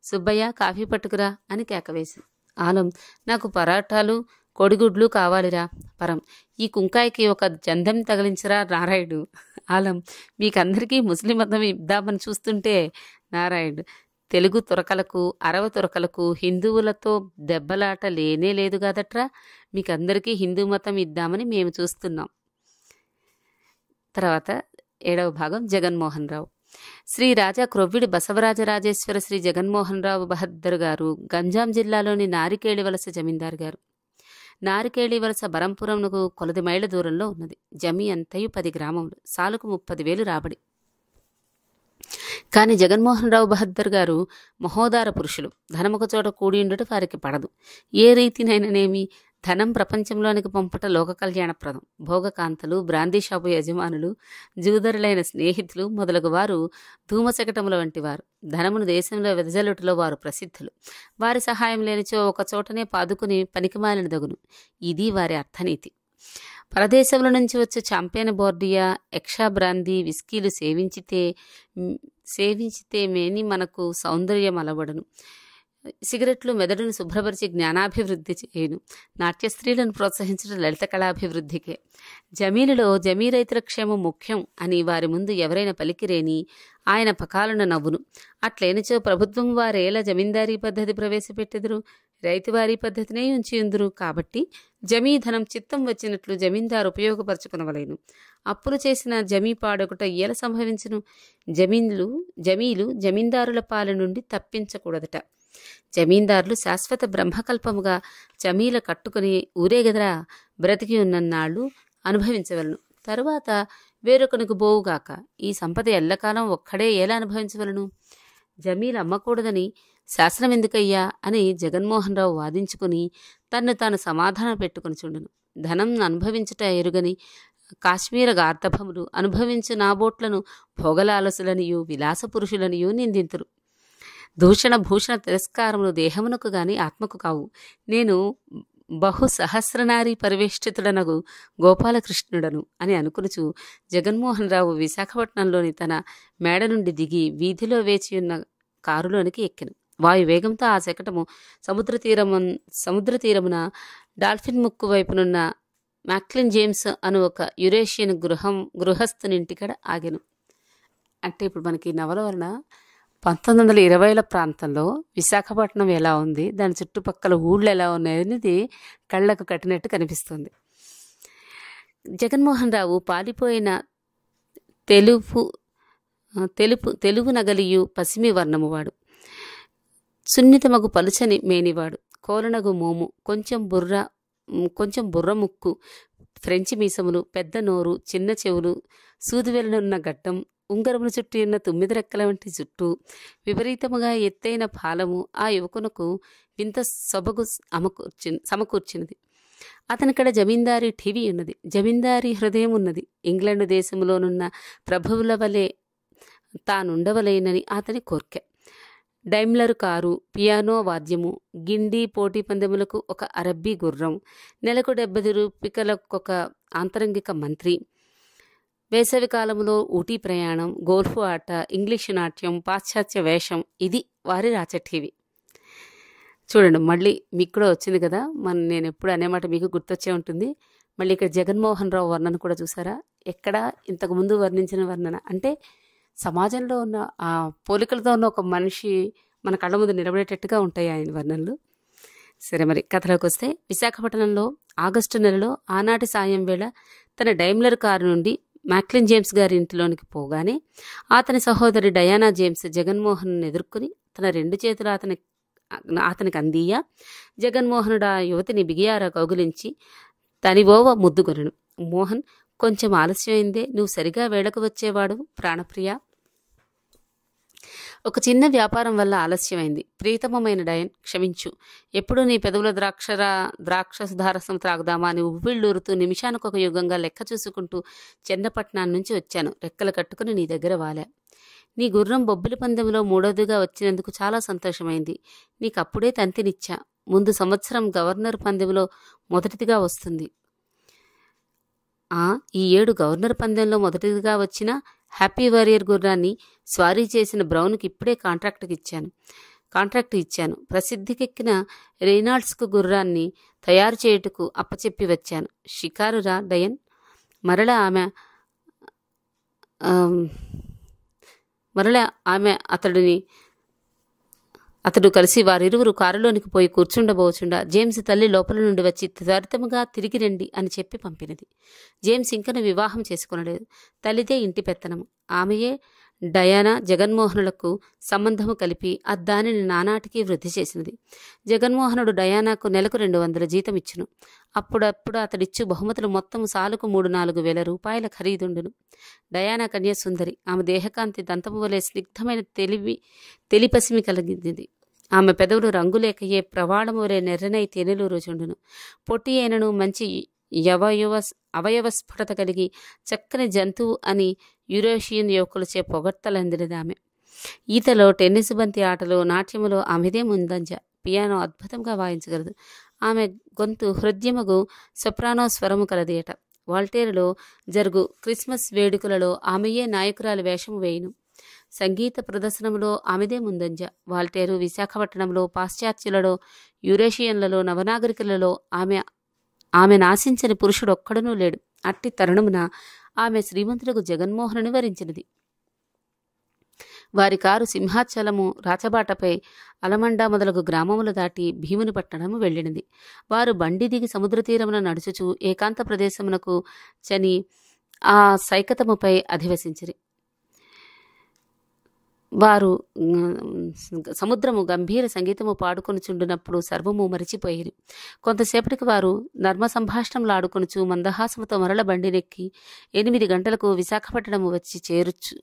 సుబ్బయ్య కాఫీ పట్టుకురా అని కేకవేసి ఆలం నాకు పరాటాలు కొడిగుడ్లు కావాలిరా పరం ఈ కుంకాయకి ఒక జంధం తగిలించరా నారాయుడు ఆలం మీకందరికీ ముస్లిం మతం ఇద్దామని చూస్తుంటే నారాయుడు తెలుగు తురకలకు అరవ తురకలకు హిందువులతో దెబ్బలాట లేనే లేదు కాదట్రా మీకందరికీ హిందూ మతం ఇద్దామని మేము చూస్తున్నాం తర్వాత ఏడవ భాగం జగన్మోహన్ రావు శ్రీ రాజా క్రొవ్విడి బసవరాజరాజేశ్వర శ్రీ జగన్మోహన్ రావు బహద్దర్ గారు గంజాం జిల్లాలోని నారికేళి వలస జమీందారు గారు నారికేళి వలస బరంపురంకు కొలది మైళ్ళ దూరంలో ఉన్నది జమీ అంతయు పది గ్రామములు సాలుకు ముప్పది వేలు రాబడి కానీ జగన్మోహన్ రావు బహద్దర్ గారు మహోదార పురుషులు ధనముఖ చోట కూడి ఉండటం వారికి పడదు ఏ రీతినైననేమి ధనం ప్రపంచంలోనికి పంపుట లోక కళ్యాణప్రదం భోగకాంతలు బ్రాందీ షాపు యజమానులు జూదరులైన స్నేహితులు మొదలగు వారు ధూమశకటముల వంటి వారు ధనమును దేశంలో వెదజల్లుటలో వారు ప్రసిద్ధులు వారి సహాయం లేనిచో ఒక చోటనే పాదుకుని పనికిమాలిన దగును ఇది వారి అర్థనీతి పరదేశముల నుంచి వచ్చే చాంపియన్ బోర్డియా యక్షా బ్రాందీ విస్కీలు సేవించితే సేవించితేమేని మనకు సౌందర్యం అలవడను సిగరెట్లు మెదడును శుభ్రపరిచి జ్ఞానాభివృద్ధి చేయును నాట్య స్త్రీలను ప్రోత్సహించడం లలిత కళాభివృద్ధికే జమీనులో జమీ రైతుల క్షేమం ముఖ్యం అని వారి ముందు ఎవరైనా పలికిరేని ఆయన పకాలను నవ్వును అట్లేనిచో ప్రభుత్వం వారేలా జమీందారీ పద్ధతి ప్రవేశపెట్టెదురు రైతువారీ పద్ధతినే ఉంచి ఉంచియుందురు కాబట్టి జమీధనం చిత్తం వచ్చినట్లు జమీందారు ఉపయోగపరచుకునవలేను అప్పులు చేసిన జమీ పాడొకట ఎలా సంభవించును జమీన్లు జమీలు జమీందారుల పాల నుండి తప్పించకూడదట జమీందారులు శాశ్వత బ్రహ్మకల్పముగా చమీల కట్టుకుని ఊరేగదరా బ్రతికి ఉన్ననాళ్ళు అనుభవించవలను తరువాత వేరొకనకు బోవుగాక ఈ సంపద ఎల్లకాలం ఒక్కడే ఎలా అనుభవించవలను జమీలు అమ్మకూడదని శాసనం ఎందుకయ్యా అని జగన్మోహన్ రావు వాదించుకుని తన్ను తాను సమాధానం పెట్టుకుని చూడను ధనం అనుభవించుట ఎరుగని కాశ్మీర గార్ధభములు అనుభవించు నాబోట్లను భోగలాలసులనియు పురుషులనియూ నిందింతురు దూషణ భూషణ తిరస్కారములు దేహమునకు గాని ఆత్మకు కావు నేను బహు సహస్రనారి పరివేష్టితుడనగు గోపాలకృష్ణుడను అని అనుకునుచు జగన్మోహన్ రావు విశాఖపట్నంలోని తన మేడ నుండి దిగి వీధిలో వేచియున్న కారులోనికి ఎక్కిను వాయు వేగంతో ఆ శకటము సముద్ర తీరము సముద్ర తీరమున డాల్ఫిన్ ముక్కు వైపునున్న మ్యాక్లిన్ జేమ్స్ అను ఒక యురేషియన్ గృహం గృహస్థునింటికడ ఆగెను అంటే ఇప్పుడు మనకి నవల వలన పంతొమ్మిది వందల ఇరవైల ప్రాంతంలో విశాఖపట్నం ఎలా ఉంది దాని చుట్టుపక్కల ఊళ్ళు ఎలా ఉన్నాయి అనేది కళ్ళకు కట్టినట్టు కనిపిస్తుంది జగన్మోహన్ రావు పాలిపోయిన తెలుపు తెలుపు తెలుగు నగలియు పసిమి వర్ణమువాడు సున్నితమగు పలుచని మేనివాడు కోలనగు మోము కొంచెం బుర్ర కొంచెం బుర్ర ముక్కు ఫ్రెంచి మీసములు పెద్ద నోరు చిన్న చెవులు వెళ్ళనున్న గడ్డం ఉంగరమును చుట్టూ ఉన్న తొమ్మిది రెక్కల వంటి జుట్టు విపరీతముగా ఎత్తైన పాలము ఆ యువకునకు వింత సొబగు సమకూర్చి సమకూర్చినది అతనికడ జమీందారీ టీవీ ఉన్నది జమీందారీ హృదయం ఉన్నది ఇంగ్లాండ్ దేశంలోనున్న ప్రభువుల వలె తానుండవలేనని అతని కోర్కె డైమ్లరు కారు పియానో వాద్యము గిండి పోటీ పందెములకు ఒక అరబ్బీ గుర్రం నెలకు డెబ్బది రూపికలకొక ఆంతరంగిక మంత్రి వేసవికాలంలో ఊటీ ప్రయాణం గోల్ఫ్ ఆట ఇంగ్లీషు నాట్యం పాశ్చాత్య వేషం ఇది వారి రాచటీవీ చూడండి మళ్ళీ మీకు కూడా వచ్చింది కదా మన నేను ఎప్పుడు అనేమాట మీకు గుర్తొచ్చే ఉంటుంది మళ్ళీ ఇక్కడ జగన్మోహన్ రావు వర్ణన కూడా చూసారా ఎక్కడ ఇంతకుముందు వర్ణించిన వర్ణన అంటే సమాజంలో ఉన్న ఆ పోలికలతో ఉన్న ఒక మనిషి మన కళ్ళ ముందు నిలబడేటట్టుగా ఉంటాయి ఆయన వర్ణనలు సరే మరి కథలోకి వస్తే విశాఖపట్నంలో ఆగస్టు నెలలో ఆనాటి సాయం వేళ తన డైమ్లర్ కారు నుండి మ్యాక్లిన్ జేమ్స్ గారి ఇంటిలోనికి పోగానే అతని సహోదరి డయానా జేమ్స్ జగన్మోహన్ ఎదుర్కొని తన రెండు చేతులు అతని అతనికి అందీయ జగన్మోహనుడు ఆ యువతిని బిగియారా కౌగులించి తనివోవ ముద్దుగొనను మోహన్ కొంచెం ఆలస్యమైందే నువ్వు సరిగా వేళకు వచ్చేవాడు ప్రాణప్రియ ఒక చిన్న వ్యాపారం వల్ల ఆలస్యమైంది ప్రీతమమైన డయన్ క్షమించు ఎప్పుడు నీ పెదవుల ద్రాక్షర ద్రాక్ష సుధారసం త్రాగుదామా అని ఉవ్విళ్ళూరుతూ నిమిషానికి ఒక యుగంగా లెక్క చూసుకుంటూ చెన్నపట్నం నుంచి వచ్చాను రెక్కలు కట్టుకుని నీ దగ్గర వాలా నీ గుర్రం బొబ్బిలి పందెంలో మూడోదిగా వచ్చినందుకు చాలా సంతోషమైంది నీకు అప్పుడే తంతినిచ్చా ముందు సంవత్సరం గవర్నర్ పందెంలో మొదటిదిగా వస్తుంది ఈ ఏడు గవర్నర్ పందెంలో మొదటిదిగా వచ్చిన హ్యాపీ వారియర్ గుర్రాన్ని స్వారీ చేసిన బ్రౌన్కి ఇప్పుడే కాంట్రాక్ట్కి ఇచ్చాను కాంట్రాక్ట్ ఇచ్చాను ప్రసిద్ధికెక్కిన రేనాల్డ్స్కు గుర్రాన్ని తయారు చేయుటకు అప్పచెప్పి వచ్చాను షికారురా డయన్ మరల ఆమె మరల ఆమె అతడిని అతడు కలిసి వారిరువురు కారులోనికి పోయి కూర్చుండబోచుండా జేమ్స్ తల్లి లోపల నుండి వచ్చి త్వరితముగా తిరిగి రండి అని చెప్పి పంపినది జేమ్స్ ఇంకను వివాహం చేసుకునలేదు తల్లిదే ఇంటి పెత్తనము ఆమెయే డయానా జగన్మోహనులకు సంబంధము కలిపి అద్దానిని నానాటికి వృద్ధి చేసినది జగన్మోహనుడు డయానాకు నెలకు రెండు వందల జీతం ఇచ్చును అప్పుడప్పుడు అతడిచ్చు బహుమతులు మొత్తం సాలుకు మూడు నాలుగు వేల రూపాయల ఖరీదుండును డయానా కన్యాసుందరి ఆమె దేహకాంతి దంతము వలె స్నిగ్ధమైన తెలివి తెలిపసిమి కలిగింది ఆమె పెదవులు రంగులేకయే ప్రవాళము వలె నెర్రనై తేనెలు రోజుండును పొట్టి అయినను మంచి యవయవ అవయవ స్ఫుటత కలిగి చక్కని జంతువు అని యురేషియన్ యువకులచే పొగడ్తలందినదామె ఈతలో టెన్నిస్ బంతి ఆటలు నాట్యములో ఆమెదే ముందంజ పియానో అద్భుతంగా వాయించగలదు ఆమె గొంతు హృద్యమగు సొప్రానో స్వరము కలదేట వాల్టేరులో జరుగు క్రిస్మస్ వేడుకలలో ఆమెయే నాయకురాలు వేషము వేయును సంగీత ప్రదర్శనలో ఆమెదే ముందంజ వాల్టేరు విశాఖపట్నంలో పాశ్చాత్యులలో యురేషియన్లలో నవనాగరికులలో ఆమె ఆమె నాశించని పురుషుడొక్కడనూ లేడు అట్టి తరుణమున ఆమె శ్రీమంతులకు జగన్మోహనుని వరించినది వారి కారు సింహాచలము రాచబాటపై అలమండ మొదలగు గ్రామములు దాటి భీముని పట్టణము వెళ్ళినది వారు బండి దిగి సముద్ర తీరమున నడుచుచు ఏకాంత ప్రదేశమునకు చని ఆ సైకతముపై అధివసించిరి వారు సముద్రము గంభీర సంగీతము పాడుకొనిచుండినప్పుడు సర్వము మరిచిపోయి కొంతసేపటికి వారు నర్మ సంభాషణంలో ఆడుకొనుచు మందహాసముతో మరల బండినెక్కి ఎనిమిది గంటలకు విశాఖపట్టణము వచ్చి చేరుచు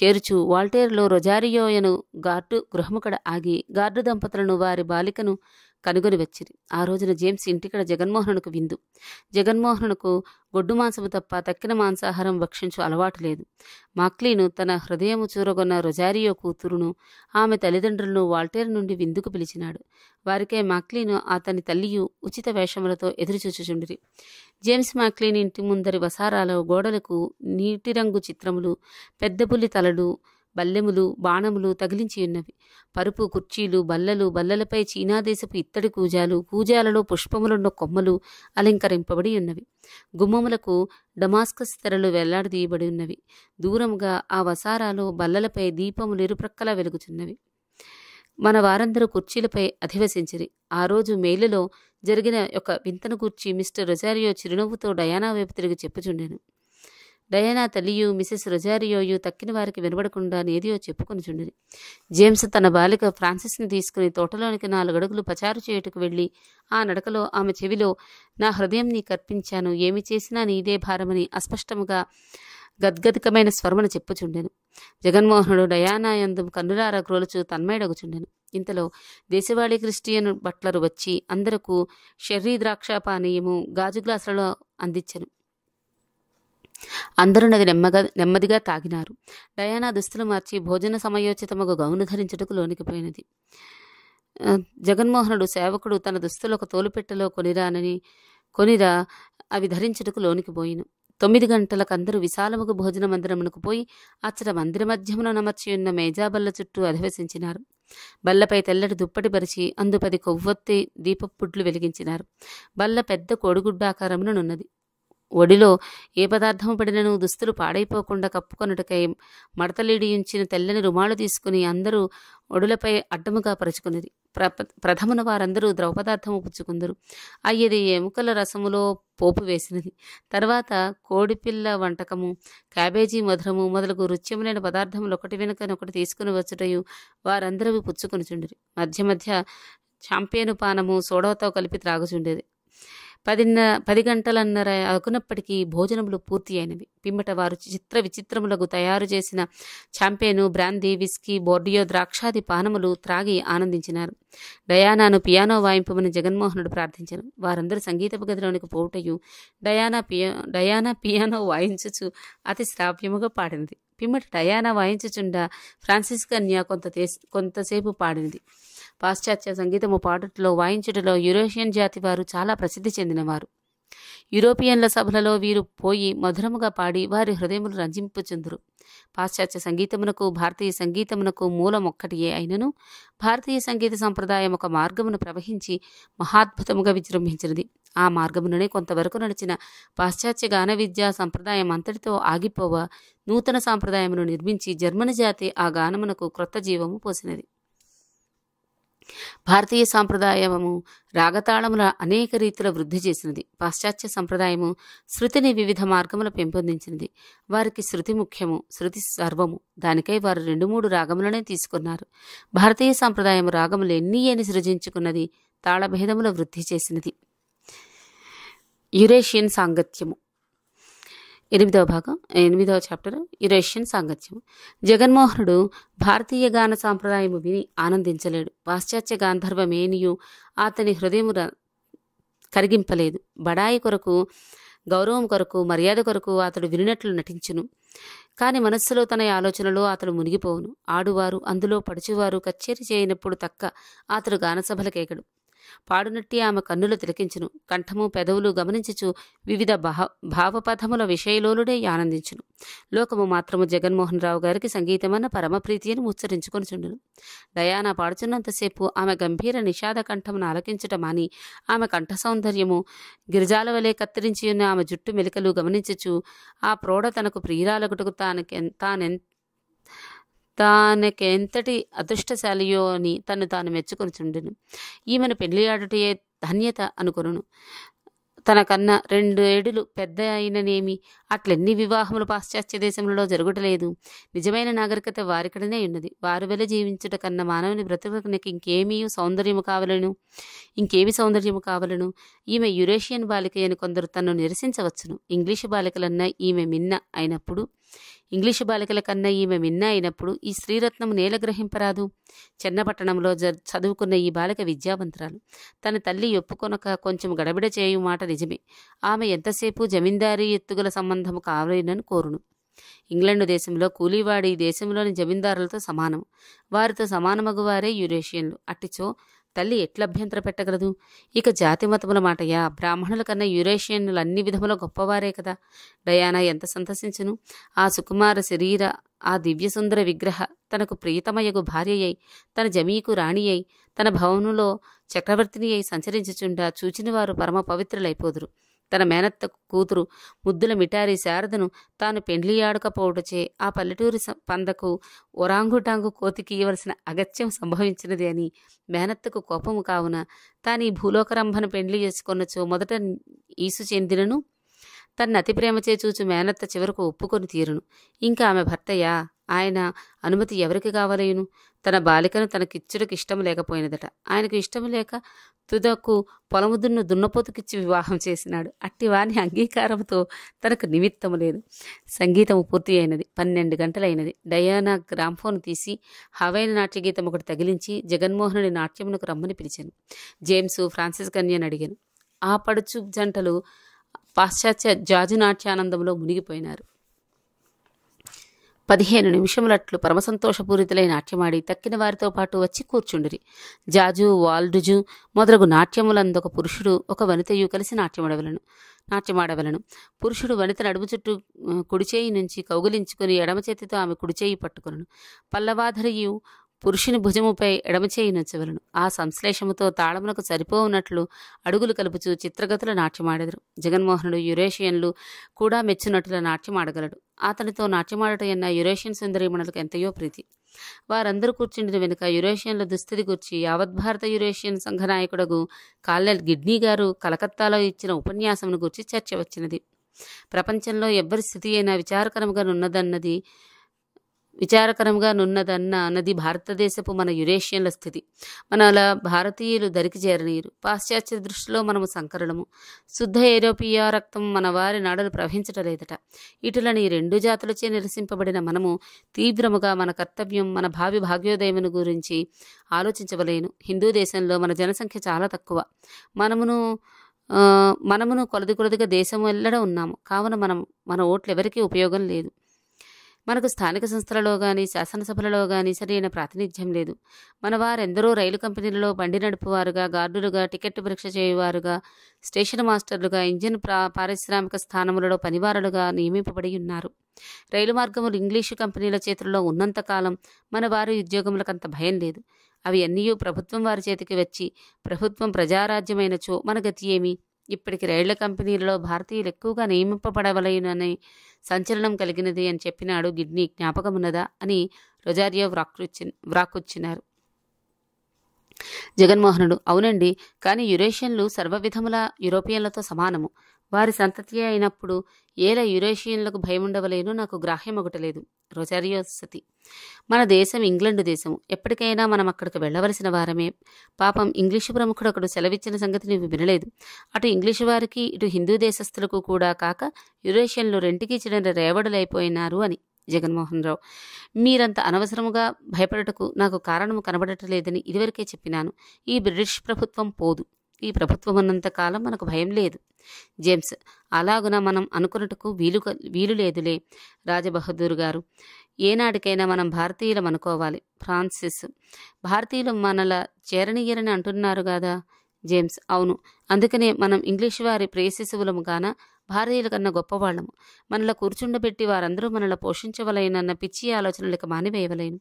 చేరుచు వాల్టేర్లో రొజారియోయను గార్డు గృహముకడ ఆగి గార్డు దంపతులను వారి బాలికను కనుగొని వచ్చిరి ఆ రోజున జేమ్స్ ఇంటికడ జగన్మోహనుకు విందు జగన్మోహనుకు గొడ్డు మాంసము తప్ప తక్కిన మాంసాహారం భక్షించు అలవాటు లేదు మాక్లీను తన హృదయము చూరగొన్న రొజారియో కూతురును ఆమె తల్లిదండ్రులను వాల్టేర్ నుండి విందుకు పిలిచినాడు వారికే మాక్లీను అతని తల్లియు ఉచిత వేషములతో ఎదురుచూచుచుండిరి జేమ్స్ మాక్లీన్ ఇంటి ముందరి వసారాలో గోడలకు నీటిరంగు చిత్రములు పులి తలలు బల్లెములు బాణములు తగిలించి ఉన్నవి పరుపు కుర్చీలు బల్లలు బల్లలపై చీనాదేశపు ఇత్తడి కూజాలు కూజాలలో పుష్పములున్న కొమ్మలు అలంకరింపబడి ఉన్నవి గుమ్మములకు డమాస్కస్ తెరలు వెల్లాడదీయబడి ఉన్నవి దూరంగా ఆ వసారాలో బల్లలపై దీపములు ఇరుప్రక్కల వెలుగుచున్నవి మన వారందరూ కుర్చీలపై అధివసించిరి ఆ రోజు మేలులో జరిగిన ఒక వింతను కూర్చి మిస్టర్ రొజారియో చిరునవ్వుతో డయానా వైపు తిరిగి చెప్పుచుండెను డయానా తల్లియు మిసెస్ రొజారియోయు తక్కిన వారికి వినబడకుండా నేదియో చెప్పుకొనిచుండిరి జేమ్స్ తన బాలిక ఫ్రాన్సిస్ని తీసుకుని తోటలోనికి నాలుగడుగులు పచారు చేయుటకు వెళ్ళి ఆ నడకలో ఆమె చెవిలో నా హృదయం నీ కర్పించాను ఏమి చేసినా నీదే భారమని అస్పష్టముగా గద్గదికమైన స్వర్మను చెప్పుచుండెను జగన్మోహనుడు ఎందు కన్నులార క్రోలుచు తన్మయడగుచుండెను ఇంతలో దేశవాళీ క్రిస్టియన్ బట్లరు వచ్చి అందరకు షెర్రీ ద్రాక్ష పానీయము గాజు గ్లాసులలో అందించను అందరూ నది నెమ్మగా నెమ్మదిగా తాగినారు డయానా దుస్తులు మార్చి భోజన సమయోచితముకు గౌను ధరించుటకు లోనికిపోయినది జగన్మోహనుడు సేవకుడు తన దుస్తులు ఒక తోలుపెట్టెలో కొనిరానని కొనిరా అవి ధరించుటకు లోనికి పోయిను తొమ్మిది గంటలకు అందరూ విశాలముకు భోజన మందిరమునకు పోయి అచ్చట మందిర మధ్యమున ఉన్న మేజాబల్ల చుట్టూ అధివసించినారు బల్లపై తెల్లటి దుప్పటి పరిచి అందు పది కొవ్వొత్తి దీపపుడ్లు వెలిగించినారు బల్ల పెద్ద కోడిగుడ్డ ఆకారముననున్నది ఒడిలో ఏ పదార్థము పడినను దుస్తులు పాడైపోకుండా కప్పుకొనుటకై ఉంచిన తెల్లని రుమాలు తీసుకుని అందరూ ఒడులపై అడ్డముగా పరుచుకునేది ప్ర ప్రథమున వారందరూ పదార్థము పుచ్చుకుందరు అయ్యది ఎముకల రసములో పోపు వేసినది తర్వాత కోడిపిల్ల వంటకము క్యాబేజీ మధురము మొదలగు రుచ్యములైన పదార్థములు ఒకటి వెనుకనొకటి తీసుకుని వచ్చుటయు వారందరూ పుచ్చుకొనుచుండిరి మధ్య మధ్య చాంపియను పానము సోడాతో కలిపి త్రాగుచుండేది పదిన్న పది గంటలన్నర అగునప్పటికీ భోజనములు పూర్తి అయినవి పిమ్మట వారు చిత్ర విచిత్రములకు తయారు చేసిన చాంపేను బ్రాందీ విస్కీ బోర్డియో ద్రాక్షాది పానములు త్రాగి ఆనందించినారు డయానాను పియానో వాయింపమని జగన్మోహనుడు ప్రార్థించారు వారందరూ సంగీతపు గదిలోనికి పోటయు డయానా పియా డయానా పియానో వాయించుచు అతి శ్రావ్యముగా పాడింది పిమ్మట డయానా వాయించుచుండా ఫ్రాన్సిస్ కన్యా కొంత కొంతసేపు పాడింది పాశ్చాత్య సంగీతము పాటలో వాయించుటలో యురేషియన్ జాతి వారు చాలా ప్రసిద్ధి చెందినవారు యూరోపియన్ల సభలలో వీరు పోయి మధురముగా పాడి వారి హృదయములు రంజింపుచెందురు పాశ్చాత్య సంగీతమునకు భారతీయ సంగీతమునకు మూలం ఒక్కటియే అయినను భారతీయ సంగీత సంప్రదాయం ఒక మార్గమును ప్రవహించి మహాద్భుతముగా విజృంభించినది ఆ మార్గముననే కొంతవరకు నడిచిన పాశ్చాత్య గాన విద్యా సంప్రదాయం అంతటితో ఆగిపోవ నూతన సాంప్రదాయమును నిర్మించి జర్మన్ జాతి ఆ గానమునకు క్రొత్త జీవము పోసినది భారతీయ సాంప్రదాయము రాగతాళముల అనేక రీతిలో వృద్ధి చేసినది పాశ్చాత్య సంప్రదాయము శృతిని వివిధ మార్గముల పెంపొందించినది వారికి శృతి ముఖ్యము శృతి సర్వము దానికై వారు రెండు మూడు రాగములనే తీసుకున్నారు భారతీయ సాంప్రదాయము రాగములు ఎన్ని అని సృజించుకున్నది తాళభేదముల వృద్ధి చేసినది యురేషియన్ సాంగత్యము ఎనిమిదవ భాగం ఎనిమిదవ చాప్టర్ యురేషియన్ సాంగత్యం జగన్మోహనుడు భారతీయ గాన సాంప్రదాయము విని ఆనందించలేడు పాశ్చాత్య గాంధర్వమేనియు అతని హృదయమున కరిగింపలేదు బడాయి కొరకు గౌరవం కొరకు మర్యాద కొరకు అతడు వినినట్లు నటించును కానీ మనస్సులో తన ఆలోచనలో అతడు మునిగిపోవును ఆడువారు అందులో పడుచువారు కచ్చేరి చేయనప్పుడు తక్క అతడు గానసభలకేకడు పాడునట్టి ఆమె కన్నులు తిలకించును కంఠము పెదవులు గమనించుచు వివిధ భావ భావపథముల విషయలోలుడే ఆనందించును లోకము మాత్రము జగన్మోహన్ రావు గారికి సంగీతమన్న పరమప్రీతి అని చుండును డయానా పాడుచున్నంతసేపు ఆమె గంభీర నిషాద కంఠమును ఆలకించుట మాని ఆమె కంఠ సౌందర్యము గిరిజాల వలె ఉన్న ఆమె జుట్టు మెలికలు గమనించుచు ఆ ప్రోడ తనకు ప్రియురాలగుటకు తానెన్ తానెంత తానకెంతటి ఎంతటి అదృష్టశాలియో అని తను తాను మెచ్చుకొనిచుండెను ఈమెను పెళ్లియాడుటయే ధన్యత అనుకును తనకన్నా రెండు ఏడులు పెద్ద అయిననేమి అట్లెన్ని వివాహములు పాశ్చాత్య దేశంలో జరగటలేదు నిజమైన నాగరికత వారికడనే ఉన్నది వారు వెల జీవించుట కన్నా మానవుని బ్రతుకునకి ఇంకేమీ సౌందర్యము కావలను ఇంకేమి సౌందర్యము కావలను ఈమె యురేషియన్ బాలిక అని కొందరు తనను నిరసించవచ్చును ఇంగ్లీషు బాలికలన్నా ఈమె మిన్న అయినప్పుడు ఇంగ్లీషు బాలికల కన్నా ఈమె మిన్న అయినప్పుడు ఈ శ్రీరత్నం నేల గ్రహింపరాదు చెన్నపట్టణంలో చదువుకున్న ఈ బాలిక విద్యావంతురాలు తన తల్లి ఒప్పుకొనక కొంచెం గడబిడ చేయు మాట నిజమే ఆమె ఎంతసేపు జమీందారీ ఎత్తుగల సంబంధము కావలేనని కోరును ఇంగ్లాండ్ దేశంలో కూలీవాడి దేశంలోని జమీందారులతో సమానం వారితో సమానమగువారే యురేషియన్లు అట్టిచో తల్లి ఎట్లభ్యంతర పెట్టగలదు ఇక జాతి మతముల మాటయా బ్రాహ్మణుల కన్నా యురేషియన్లు అన్ని విధముల గొప్పవారే కదా డయానా ఎంత సంతసించును ఆ సుకుమార శరీర ఆ దివ్యసుందర విగ్రహ తనకు భార్య అయి తన జమీకు రాణియై తన భవనులో చక్రవర్తిని అయి సంచరించుచుండా చూచినవారు పరమ పవిత్రులైపోదురు తన మేనత్త కూతురు ముద్దుల మిఠారి శారదను తాను పెండ్లియాడకపోవటచే ఆ పల్లెటూరి పందకు ఒరాంగుటాంగు కోతికి ఇవ్వలసిన అగత్యం సంభవించినది అని మేనత్తకు కోపము కావున తాను ఈ భూలోకరంభను పెండ్లి చేసుకొనొచ్చు మొదట ఈసు చెందినను తన అతి ప్రేమచే చూచు మేనత్త చివరకు ఒప్పుకొని తీరును ఇంకా ఆమె భర్తయా ఆయన అనుమతి ఎవరికి కావలేను తన బాలికను తనకిచ్చుడికి ఇష్టం లేకపోయినదట ఆయనకు ఇష్టం లేక తుదకు పొలముదున్ను దున్నపోతుకిచ్చి వివాహం చేసినాడు అట్టి వాని అంగీకారంతో తనకు నిమిత్తం లేదు సంగీతము పూర్తి అయినది పన్నెండు గంటలైనది డయానా గ్రామ్ఫోన్ తీసి హవైన నాట్య గీతం ఒకటి తగిలించి జగన్మోహనుడి నాట్యమునకు రమ్మని పిలిచాను జేమ్స్ ఫ్రాన్సిస్ కన్యను అడిగాను ఆ పడుచు జంటలు పాశ్చాత్య జాజు నాట్యానందంలో మునిగిపోయినారు పదిహేను నిమిషములట్లు పరమసంతోషపూరితులై నాట్యమాడి తక్కిన వారితో పాటు వచ్చి కూర్చుండిరి జాజు వాల్డుజు మొదలగు ఒక పురుషుడు ఒక వనితయు కలిసి నాట్యమాడవలను నాట్యమాడవలను పురుషుడు వనిత నడుము చుట్టూ కుడిచేయి నుంచి కౌగులించుకుని ఎడమ చేతితో ఆమె కుడిచేయి పట్టుకును పల్లవాధరియు పురుషుని భుజముపై ఎడమచేయి నచ్చవలను ఆ సంశ్లేషముతో తాళమునకు సరిపోవునట్లు అడుగులు కలుపుచూ చిత్రగతుల నాట్యమాడెదరు జగన్మోహనుడు యురేషియన్లు కూడా నాట్యం నాట్యమాడగలడు అతనితో నాట్యమాడట ఎన్న యురేషియన్ మనలకు ఎంతయో ప్రీతి వారందరూ కూర్చుండిన వెనుక యురేషియన్ల దుస్థితి యావత్ భారత యురేషియన్ సంఘ నాయకుడకు కాలెల్ గిడ్నీ గారు కలకత్తాలో ఇచ్చిన ఉపన్యాసమును గురించి చర్చ వచ్చినది ప్రపంచంలో ఎవ్వరి స్థితి అయినా విచారకరముగా ఉన్నదన్నది విచారకరంగా నున్నదన్న అన్నది భారతదేశపు మన యురేషియన్ల స్థితి మన అలా భారతీయులు దరికి చేరనీరు పాశ్చాత్య దృష్టిలో మనము సంకరణము శుద్ధ ఐరోపియా రక్తం మన వారి నాడలు ప్రవహించటలేదట ఇటులని రెండు జాతులచే నిరసింపబడిన మనము తీవ్రముగా మన కర్తవ్యం మన భావి భాగ్యోదయమును గురించి ఆలోచించవలేను హిందూ దేశంలో మన జనసంఖ్య చాలా తక్కువ మనమును మనమును కొలది కొలదిగా దేశం వెళ్ళడం ఉన్నాము కావున మనం మన ఓట్లు ఎవరికీ ఉపయోగం లేదు మనకు స్థానిక సంస్థలలో కానీ శాసనసభలలో కానీ సరైన ప్రాతినిధ్యం లేదు మన వారెందరో రైలు కంపెనీలలో బండి నడుపువారుగా గార్డులుగా టికెట్ పరీక్ష చేయువారుగా స్టేషన్ మాస్టర్లుగా ఇంజిన్ పారిశ్రామిక స్థానములలో పనివారులుగా నియమింపబడి ఉన్నారు రైలు మార్గములు ఇంగ్లీషు కంపెనీల చేతుల్లో ఉన్నంతకాలం మన వారి ఉద్యోగములకంత భయం లేదు అవి అన్నీ ప్రభుత్వం వారి చేతికి వచ్చి ప్రభుత్వం ప్రజారాజ్యమైనచో మన గతి ఏమి ఇప్పటికి రైళ్ల కంపెనీలలో భారతీయులు ఎక్కువగా నియమింపబడవలయునని సంచలనం కలిగినది అని చెప్పినాడు గిడ్నీ జ్ఞాపకమున్నదా అని రొజారియో వ్రాకృచ్చి వ్రాకొచ్చినారు జగన్మోహనుడు అవునండి కానీ యురేషియన్లు సర్వవిధముల యూరోపియన్లతో సమానము వారి సంతతి అయినప్పుడు ఏల యురేషియన్లకు భయముండవలేను నాకు గ్రాహ్యం ఒకటలేదు రొజారియో సతి మన దేశం ఇంగ్లండ్ దేశము ఎప్పటికైనా మనం అక్కడికి వెళ్ళవలసిన వారమే పాపం ఇంగ్లీషు ప్రముఖుడు అక్కడ సెలవిచ్చిన సంగతి నువ్వు వినలేదు అటు ఇంగ్లీషు వారికి ఇటు హిందూ దేశస్థులకు కూడా కాక యురేషియన్లు రెంటికి చెడిన రేవడులైపోయినారు అని జగన్మోహన్ రావు మీరంత అనవసరముగా భయపడటకు నాకు కారణము కనబడటలేదని ఇదివరకే చెప్పినాను ఈ బ్రిటిష్ ప్రభుత్వం పోదు ఈ ప్రభుత్వం ఉన్నంతకాలం మనకు భయం లేదు జేమ్స్ అలాగున మనం అనుకున్నట్టుకు వీలు వీలు లేదులే రాజబహదూర్ గారు ఏనాటికైనా మనం భారతీయులం అనుకోవాలి ఫ్రాన్సిస్ భారతీయులు మనల చేరనీయరని అంటున్నారు కదా జేమ్స్ అవును అందుకనే మనం ఇంగ్లీష్ వారి కాన భారతీయుల కన్నా గొప్పవాళ్ళము మనలో కూర్చుండబెట్టి వారందరూ మనల్ని పోషించవలైనన్న పిచ్చి ఆలోచనలకు మానివేయవలేను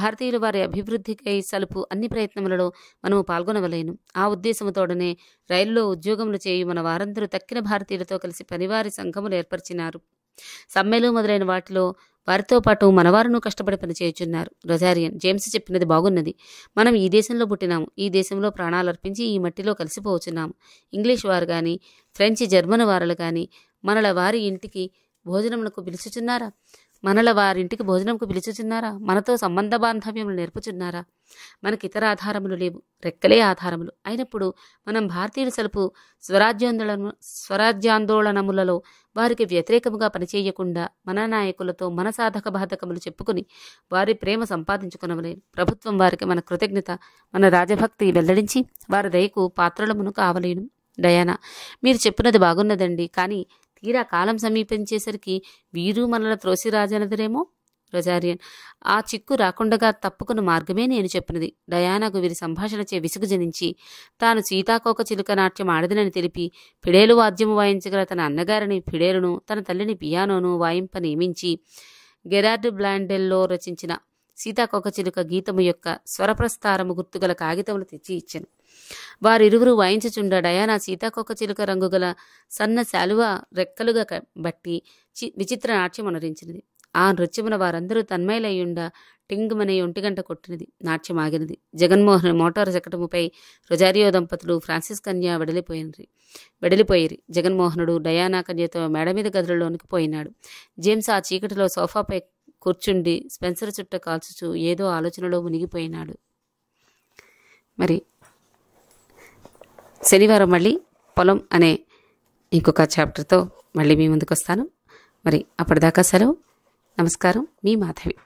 భారతీయులు వారి అభివృద్ధికై సలుపు అన్ని ప్రయత్నములలో మనము పాల్గొనవలేను ఆ ఉద్దేశంతోడనే రైల్లో ఉద్యోగములు చేయు మన వారందరూ తక్కిన భారతీయులతో కలిసి పనివారి సంఘములు ఏర్పరిచినారు సమ్మెలు మొదలైన వాటిలో వారితో పాటు మనవారును కష్టపడి పనిచేయుచున్నారు రొజారియన్ జేమ్స్ చెప్పినది బాగున్నది మనం ఈ దేశంలో పుట్టినాము ఈ దేశంలో ప్రాణాలు అర్పించి ఈ మట్టిలో కలిసిపోవచ్చున్నాము ఇంగ్లీష్ వారు కానీ ఫ్రెంచ్ జర్మన్ వారులు కానీ మనల వారి ఇంటికి భోజనమునకు పిలుచుచున్నారా మనల వారింటికి భోజనంకు పిలుచుచున్నారా మనతో సంబంధ బాంధవ్యములు నేర్పుచున్నారా మనకి ఇతర ఆధారములు లేవు రెక్కలే ఆధారములు అయినప్పుడు మనం భారతీయుల సలుపు స్వరాజ్యాందోళన స్వరాజ్యాందోళనములలో వారికి వ్యతిరేకముగా పనిచేయకుండా మన నాయకులతో మన సాధక బాధకములు చెప్పుకుని వారి ప్రేమ సంపాదించుకునవలే ప్రభుత్వం వారికి మన కృతజ్ఞత మన రాజభక్తి వెల్లడించి వారి దయకు పాత్రలమును కావలేను డయానా మీరు చెప్పినది బాగున్నదండి కానీ తీరా కాలం సమీపించేసరికి వీరు మనల త్రోసి రొజారియన్ ఆ చిక్కు రాకుండగా తప్పుకున్న మార్గమే నేను చెప్పినది డయానాకు వీరి సంభాషణచే విసుగు జనించి తాను సీతాకోక చిలుక నాట్యం ఆడదనని తెలిపి పిడేలు వాద్యము వాయించగల తన అన్నగారిని ఫిడేలును తన తల్లిని పియానోను వాయింప నియమించి గెరార్డ్ బ్లాండెల్లో రచించిన సీతాకోక చిలుక గీతము యొక్క స్వరప్రస్తారము గుర్తుగల కాగితములు తెచ్చి ఇచ్చాను వారిరువురు వాయించుచుండ డయానా సీతాకొక చిలుక రంగు గల సన్న శాలువ రెక్కలుగా బట్టి విచిత్ర నాట్యం అనురించినది ఆ నృత్యమున వారందరూ తన్మయలయ్యుండ టింగ్మనే ఒంటిగంట కొట్టినది నాట్యం ఆగినది జగన్మోహన్ మోటార్ శకటముపై రొజారియో దంపతులు ఫ్రాన్సిస్ కన్య వెడలిపోయినరి వెడలిపోయిరి జగన్మోహనుడు డయానా కన్యతో మేడ మీద గదులలోనికి పోయినాడు జేమ్స్ ఆ చీకటిలో సోఫాపై కూర్చుండి స్పెన్సర్ చుట్ట కాల్చుచూ ఏదో ఆలోచనలో మునిగిపోయినాడు మరి శనివారం మళ్ళీ పొలం అనే ఇంకొక చాప్టర్తో మళ్ళీ మీ ముందుకు వస్తాను మరి అప్పటిదాకా సెలవు నమస్కారం మీ మాధవి